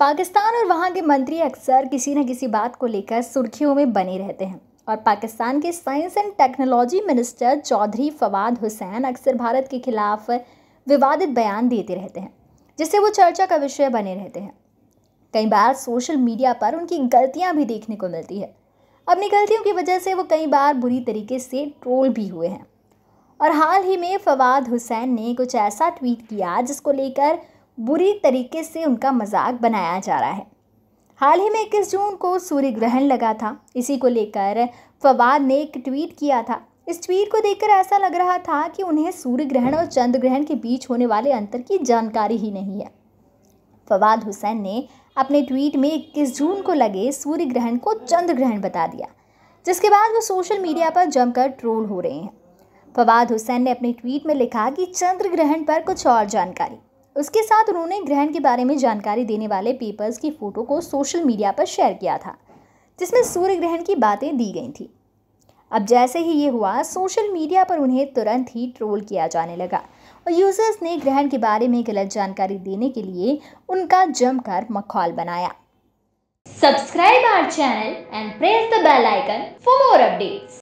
पाकिस्तान और वहाँ के मंत्री अक्सर किसी न किसी बात को लेकर सुर्खियों में बने रहते हैं और पाकिस्तान के science and technology minister Chaudhry Fawad Hussain अक्सर भारत के खिलाफ विवादित बयान देते रहते हैं जिससे वो चर्चा का विषय बने रहते हैं कई बार सोशल मीडिया पर उनकी गलतियाँ भी देखने को मिलती है अपनी गलतियों की वजह से वो कई बार बुरी तरीके से ट्रोल भी हुए हैं और हाल ही में फवाद हुसैन ने कुछ ऐसा ट्वीट किया जिसको लेकर बुरी तरीके से उनका मजाक बनाया जा रहा है हाल ही में इक्कीस जून को सूर्य ग्रहण लगा था इसी को लेकर फवाद ने एक ट्वीट किया था इस ट्वीट को देखकर ऐसा लग रहा था कि उन्हें सूर्य ग्रहण और चंद्र ग्रहण के बीच होने वाले अंतर की जानकारी ही नहीं है फवाद हुसैन ने अपने ट्वीट में इक्कीस जून को लगे सूर्य ग्रहण को चंद्र ग्रहण बता दिया जिसके बाद वो सोशल मीडिया पर जमकर ट्रोल हो रहे हैं फवाद हुसैन ने अपने ट्वीट में लिखा कि चंद्र ग्रहण पर कुछ और जानकारी उसके साथ उन्होंने ग्रहण के बारे में जानकारी देने वाले पेपर्स की फ़ोटो को सोशल मीडिया पर शेयर किया था जिसमें सूर्य ग्रहण की बातें दी गई थी अब जैसे ही ये हुआ सोशल मीडिया पर उन्हें तुरंत ही ट्रोल किया जाने लगा और यूज़र्स ने ग्रहण के बारे में गलत जानकारी देने के लिए उनका जमकर मखौल बनाया subscribe our channel and press the bell icon for more updates